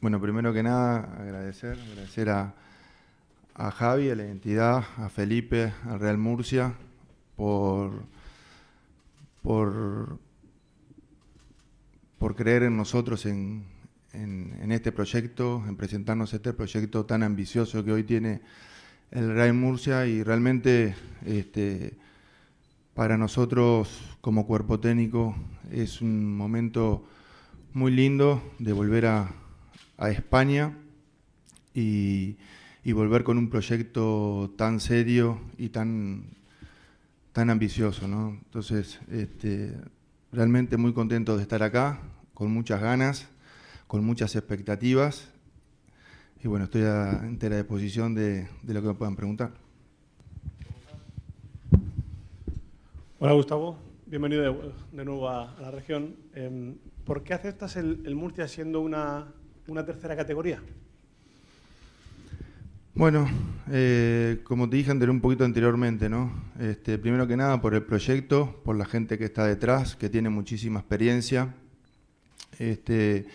Bueno, primero que nada, agradecer, agradecer a, Javi, a la entidad, a Felipe, al Real Murcia, por, por, creer en nosotros, en, este proyecto, en presentarnos este proyecto tan ambicioso que hoy tiene el Real Murcia y realmente este, para nosotros como cuerpo técnico es un momento muy lindo de volver a a España y, volver con un proyecto tan serio y tan, tan ambicioso. ¿no? Entonces, este, realmente muy contento de estar acá, con muchas ganas, con muchas expectativas. Y bueno, estoy a entera disposición de, lo que me puedan preguntar. Hola Gustavo, bienvenido de, nuevo a, la región. Em, ¿Por qué aceptas el, el Murcia siendo una una tercera categoría. Bueno, eh, como te dije un poquito anteriormente, ¿no? Este, primero que nada por el proyecto, por la gente que está detrás, que tiene muchísima experiencia. Este,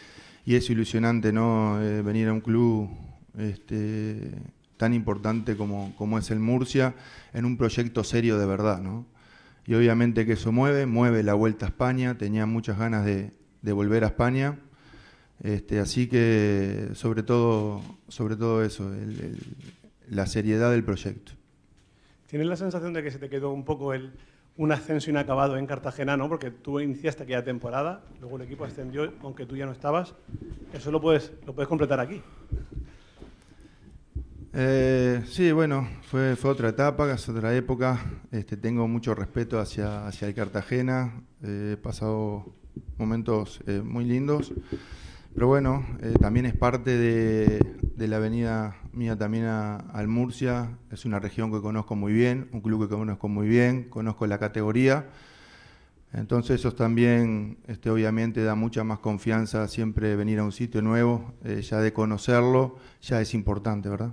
y es ilusionante, ¿no? Eh, venir a un club este, tan importante como, como, es el Murcia, en un proyecto serio de verdad, ¿no? Y obviamente que eso mueve, mueve la vuelta a España, tenía muchas ganas de, de volver a España. Este, así que sobre todo, sobre todo eso, la seriedad del proyecto. ¿Tienes la sensación de que se te quedó un poco el, un ascenso inacabado en Cartagena, ¿no? Porque tú iniciaste aquella temporada, luego el equipo ascendió, aunque tú ya no estabas. Eso lo puedes, lo puedes completar aquí. Eh, sí, bueno, fue, fue otra etapa, otra época. Este, tengo mucho respeto hacia, hacia el Cartagena. Eh, he pasado momentos eh, muy lindos. Pero bueno, eh, también es parte de, la avenida mía también al Murcia. Es una región que conozco muy bien, un club que conozco muy bien, conozco la categoría. Entonces eso también este, obviamente da mucha más confianza siempre venir a un sitio nuevo, eh, ya de conocerlo, ya es importante, ¿verdad?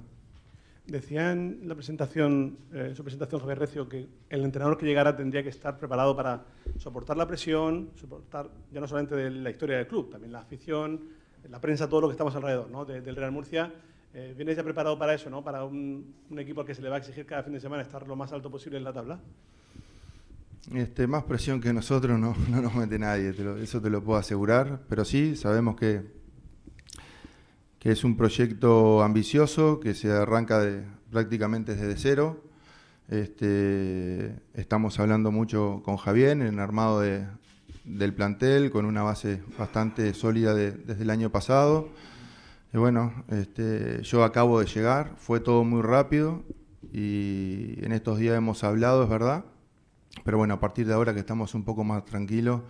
Decían en la presentación, eh, su presentación Javier Recio que el entrenador que llegara tendría que estar preparado para soportar la presión, soportar ya no solamente la historia del club, también la afición, la prensa, todo lo que estamos alrededor ¿no? del Real Murcia. Eh, viene ya preparado para eso, ¿no? para un, equipo al que se le va a exigir cada fin de semana estar lo más alto posible en la tabla? Este, más presión que nosotros no, no nos mete nadie, eso te lo puedo asegurar, pero sí sabemos que, que es un proyecto ambicioso, que se arranca de, prácticamente desde cero. Este, estamos hablando mucho con Javier en armado de, del plantel, con una base bastante sólida desde el año pasado. Y bueno, este, yo acabo de llegar, fue todo muy rápido y en estos días hemos hablado, es verdad, pero bueno, a partir de ahora que estamos un poco más tranquilos,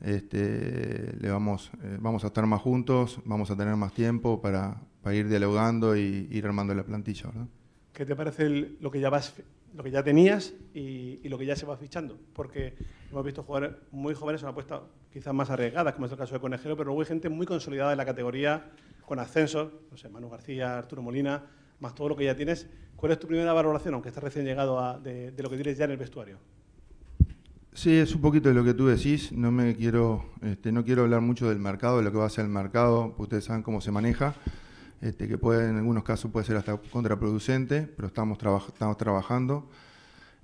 este, le vamos, eh, vamos a estar más juntos, vamos a tener más tiempo para, ir dialogando y ir armando la plantilla. ¿Qué te parece lo que vas lo que ya tenías y, lo que ya se va fichando. Porque hemos visto jugadores muy jóvenes, en apuestas quizás más arriesgadas, como es el caso de Conejero, pero luego hay gente muy consolidada en la categoría, con ascensos, no sé, Manu García, Arturo Molina, más todo lo que ya tienes. ¿Cuál es tu primera valoración, aunque estás recién llegado a, de, lo que tienes ya en el vestuario? Sí, es un poquito de lo que tú decís. No me quiero, este, no quiero hablar mucho del mercado, de lo que va a ser el mercado, ustedes saben cómo se maneja. Este, que puede, en algunos casos puede ser hasta contraproducente, pero estamos, estamos trabajando.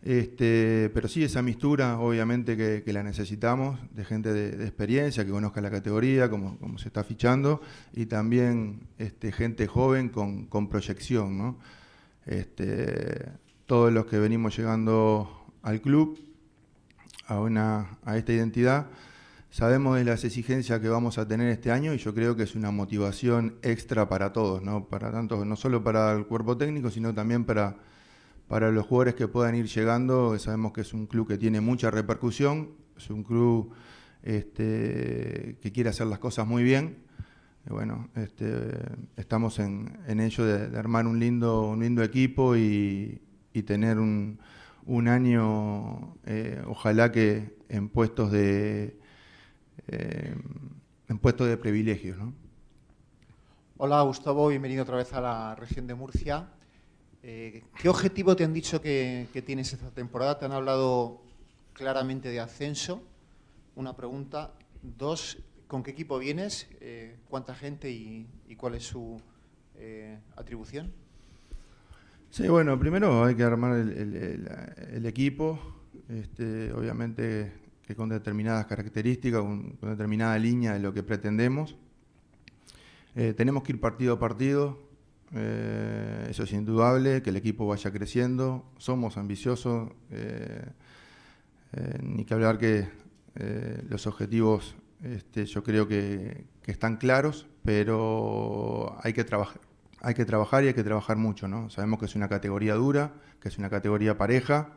Este, pero sí, esa mistura, obviamente que, que la necesitamos, de gente de, experiencia, que conozca la categoría, como, como se está fichando, y también este, gente joven con, con proyección. ¿no? Este, todos los que venimos llegando al club, a, una, a esta identidad, Sabemos de las exigencias que vamos a tener este año y yo creo que es una motivación extra para todos, ¿no? Para tanto, no solo para el cuerpo técnico, sino también para, para los jugadores que puedan ir llegando. Sabemos que es un club que tiene mucha repercusión, es un club este, que quiere hacer las cosas muy bien. bueno, este, estamos en, ello de, armar un lindo, un lindo equipo y, tener un, año, eh, ojalá que en puestos de eh, en puesto de privilegios. ¿no? Hola Gustavo, bienvenido otra vez a la región de Murcia. Eh, ¿Qué objetivo te han dicho que, tienes esta temporada? Te han hablado claramente de ascenso. Una pregunta. Dos, ¿con qué equipo vienes? Eh, ¿Cuánta gente y, cuál es su atribución? Sí, bueno, primero hay que armar el, equipo. Este, obviamente que con determinadas características, con, determinada línea de lo que pretendemos. Eh, tenemos que ir partido a partido, eh, eso es indudable, que el equipo vaya creciendo, somos ambiciosos, eh, ni que hablar que los objetivos este, yo creo que, están claros, pero hay que trabajar. Hay que trabajar y hay que trabajar mucho, ¿no? Sabemos que es una categoría dura, que es una categoría pareja,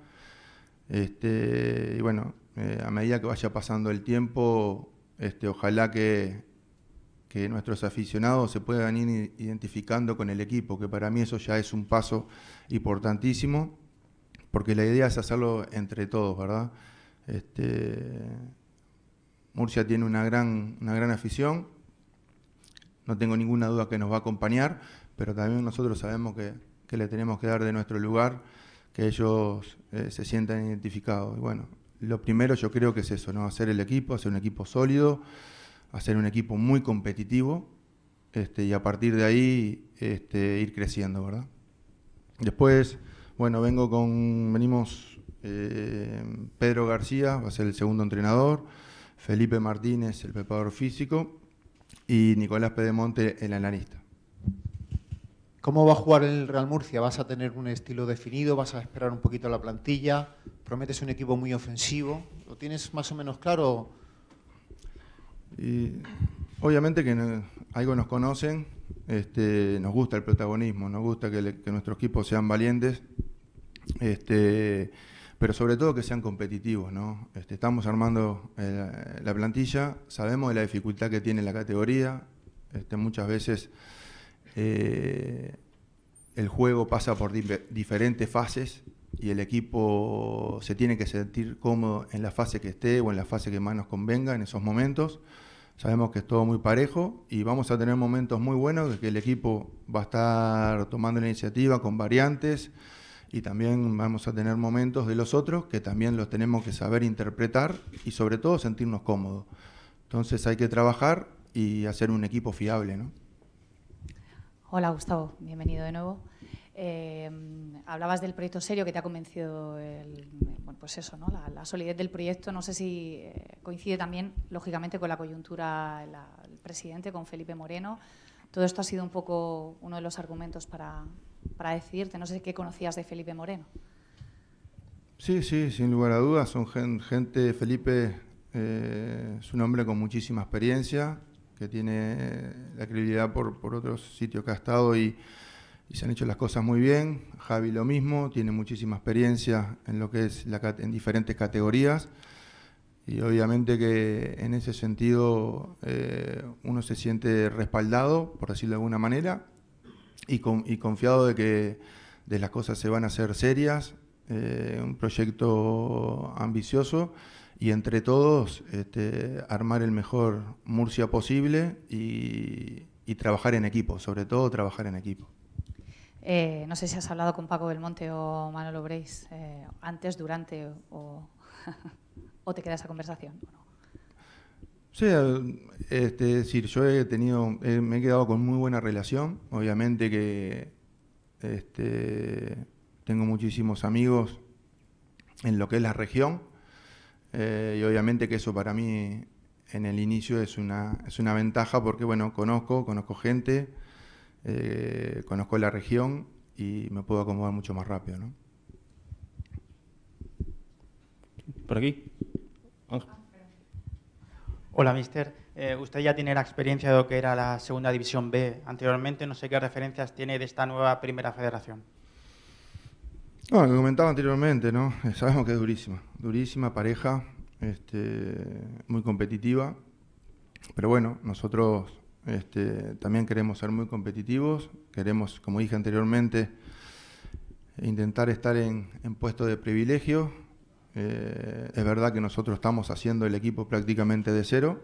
este, y bueno, eh, a medida que vaya pasando el tiempo, este, ojalá que, que nuestros aficionados se puedan ir identificando con el equipo, que para mí eso ya es un paso importantísimo, porque la idea es hacerlo entre todos, ¿verdad? Este, Murcia tiene una gran, una gran afición, no tengo ninguna duda que nos va a acompañar, pero también nosotros sabemos que le tenemos que dar de nuestro lugar que ellos eh, se sientan identificados. Y bueno, lo primero yo creo que es eso, ¿no? Hacer el equipo, hacer un equipo sólido, hacer un equipo muy competitivo, este, y a partir de ahí este, ir creciendo, ¿verdad? Después, bueno, vengo con, venimos eh, Pedro García, va a ser el segundo entrenador, Felipe Martínez, el preparador físico, y Nicolás Pedemonte, el analista. ¿Cómo va a jugar el Real Murcia? ¿Vas a tener un estilo definido? ¿Vas a esperar un poquito a la plantilla? ¿Prometes un equipo muy ofensivo? ¿Lo tienes más o menos claro? obviamente que algo nos conocen, este, nos gusta el protagonismo, nos gusta que, nuestros equipos sean valientes, este, pero sobre todo que sean competitivos. ¿no? Este, estamos armando eh, la plantilla, sabemos de la dificultad que tiene la categoría, muchas veces eh, el juego pasa por diferentes fases y el equipo se tiene que sentir cómodo en la fase que esté o en la fase que más nos convenga en esos momentos. Sabemos que es todo muy parejo y vamos a tener momentos muy buenos que el equipo va a estar tomando la iniciativa con variantes y también vamos a tener momentos de los otros que también los tenemos que saber interpretar y sobre todo sentirnos cómodos. Entonces hay que trabajar y hacer un equipo fiable, ¿no? Hola, Gustavo. Bienvenido de nuevo. Eh, hablabas del proyecto serio que te ha convencido bueno, pues eso, ¿no? la, solidez del proyecto. No sé si eh, coincide también, lógicamente, con la coyuntura del presidente, con Felipe Moreno. Todo esto ha sido un poco uno de los argumentos para, para decidirte. No sé qué conocías de Felipe Moreno. Sí, sí, sin lugar a dudas. Son gente, Felipe eh, es un hombre con muchísima experiencia, que tiene la credibilidad por, por otros sitios que ha estado y, se han hecho las cosas muy bien. Javi lo mismo, tiene muchísima experiencia en lo que es la, en diferentes categorías y obviamente que en ese sentido eh, uno se siente respaldado, por decirlo de alguna manera, y, con, y confiado de que de las cosas se van a hacer serias, eh, un proyecto ambicioso y entre todos este, armar el mejor Murcia posible y, trabajar en equipo, sobre todo trabajar en equipo. Eh, no sé si has hablado con Paco Monte o Manolo Breis eh, antes, durante o, te queda esa conversación. Sí, este, es decir, yo he tenido, me he quedado con muy buena relación. Obviamente que este, tengo muchísimos amigos en lo que es la región eh, y obviamente que eso para mí en el inicio es una, es una ventaja porque, bueno, conozco, conozco gente, eh, conozco la región y me puedo acomodar mucho más rápido, ¿no? Por aquí. Hola, mister. Eh, usted ya tiene la experiencia de lo que era la segunda división B anteriormente. No sé qué referencias tiene de esta nueva primera federación. Bueno, lo comentaba anteriormente, ¿no? Eh, sabemos que es durísima, durísima pareja, este, muy competitiva, pero bueno, nosotros este, también queremos ser muy competitivos, queremos, como dije anteriormente, intentar estar en, en puestos de privilegio. Eh, es verdad que nosotros estamos haciendo el equipo prácticamente de cero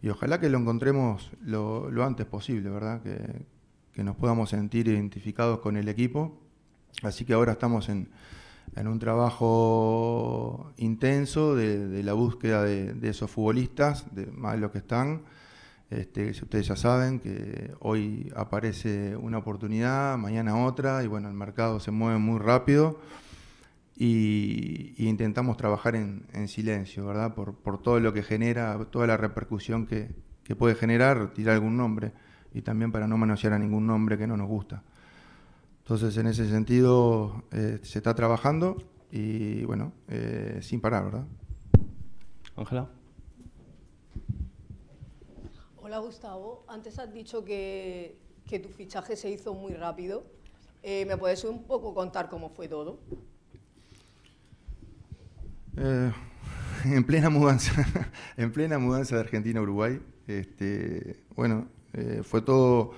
y ojalá que lo encontremos lo, antes posible, ¿verdad? que nos podamos sentir identificados con el equipo Así que ahora estamos en, un trabajo intenso de, la búsqueda de, esos futbolistas, de más los que están. Este, ustedes ya saben que hoy aparece una oportunidad, mañana otra, y bueno, el mercado se mueve muy rápido y, intentamos trabajar en, silencio, ¿verdad? Por, todo lo que genera, toda la repercusión que, que puede generar tirar algún nombre y también para no manosear a ningún nombre que no nos gusta. Entonces, en ese sentido, eh, se está trabajando y, bueno, eh, sin parar, ¿verdad? Ángela. Hola, Gustavo. Antes has dicho que, tu fichaje se hizo muy rápido. Eh, ¿Me puedes un poco contar cómo fue todo? en plena mudanza, en plena mudanza de Argentina a Uruguay, este, bueno, fue todo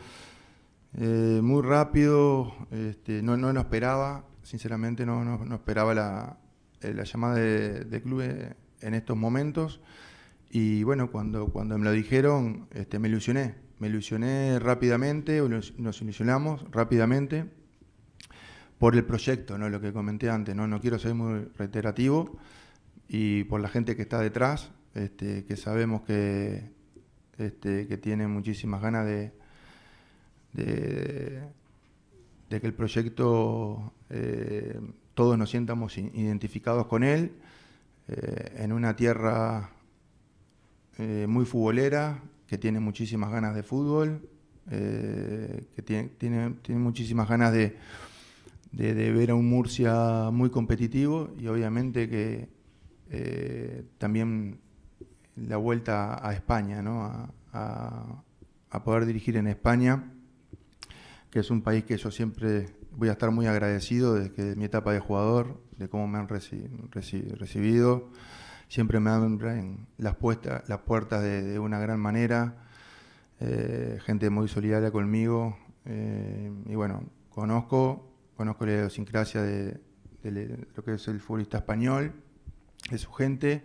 eh, muy rápido, este, no, no lo esperaba, sinceramente no, no, esperaba eh, la, llamada de, de, club en estos momentos. Y bueno, cuando, cuando me lo dijeron, este, me ilusioné. Me ilusioné rápidamente, nos ilusionamos rápidamente por el proyecto, ¿no? lo que comenté antes. No, no quiero ser muy reiterativo y por la gente que está detrás, este, que sabemos que, este, que tiene muchísimas ganas de, de, que el proyecto eh, todos nos sientamos identificados con él, eh, en una tierra eh, muy futbolera, que tiene muchísimas ganas de fútbol, que tiene, tiene, muchísimas ganas de, ver a un Murcia muy competitivo y obviamente que también la vuelta a España, ¿no? a poder dirigir en España que es un país que yo siempre voy a estar muy agradecido desde mi etapa de jugador, de cómo me han recibido. Siempre me abren las, puertas las puertas de, una gran manera, eh, gente muy solidaria conmigo. Eh, y bueno, conozco, conozco la idiosincrasia de, de lo que es el futbolista español, de su gente,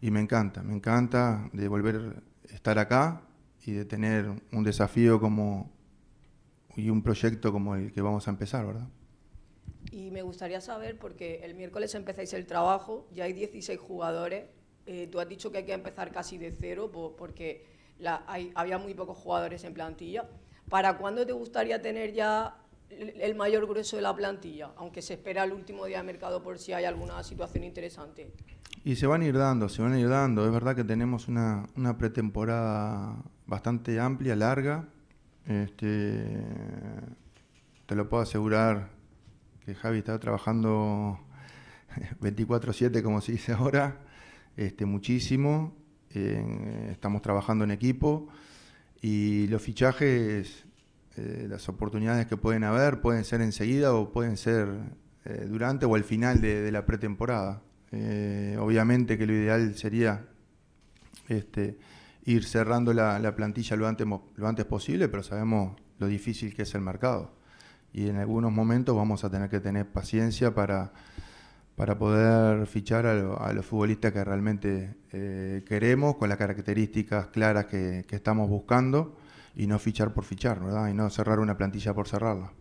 y me encanta, me encanta de volver a estar acá y de tener un desafío como, y un proyecto como el que vamos a empezar, ¿verdad? Y me gustaría saber, porque el miércoles empezáis el trabajo, ya hay 16 jugadores, eh, tú has dicho que hay que empezar casi de cero porque había muy pocos jugadores en plantilla. ¿Para cuándo te gustaría tener ya el, mayor grueso de la plantilla? Aunque se espera el último día de mercado por si hay alguna situación interesante. Y se van a ir dando, se van a ir dando. Es verdad que tenemos una, una pretemporada bastante amplia, larga, este, te lo puedo asegurar que Javi está trabajando 24/7, como se dice ahora, este, muchísimo. estamos trabajando en equipo y los fichajes, eh, las oportunidades que pueden haber, pueden ser enseguida o pueden ser eh, durante o al final de, de la pretemporada. Eh, obviamente que lo ideal sería este, ir cerrando la, plantilla lo antes, lo antes posible, pero sabemos lo difícil que es el mercado. Y en algunos momentos vamos a tener que tener paciencia para, para poder fichar a, los futbolistas que realmente eh, queremos, con las características claras que, estamos buscando, y no fichar por fichar, Y no cerrar una plantilla por cerrarla.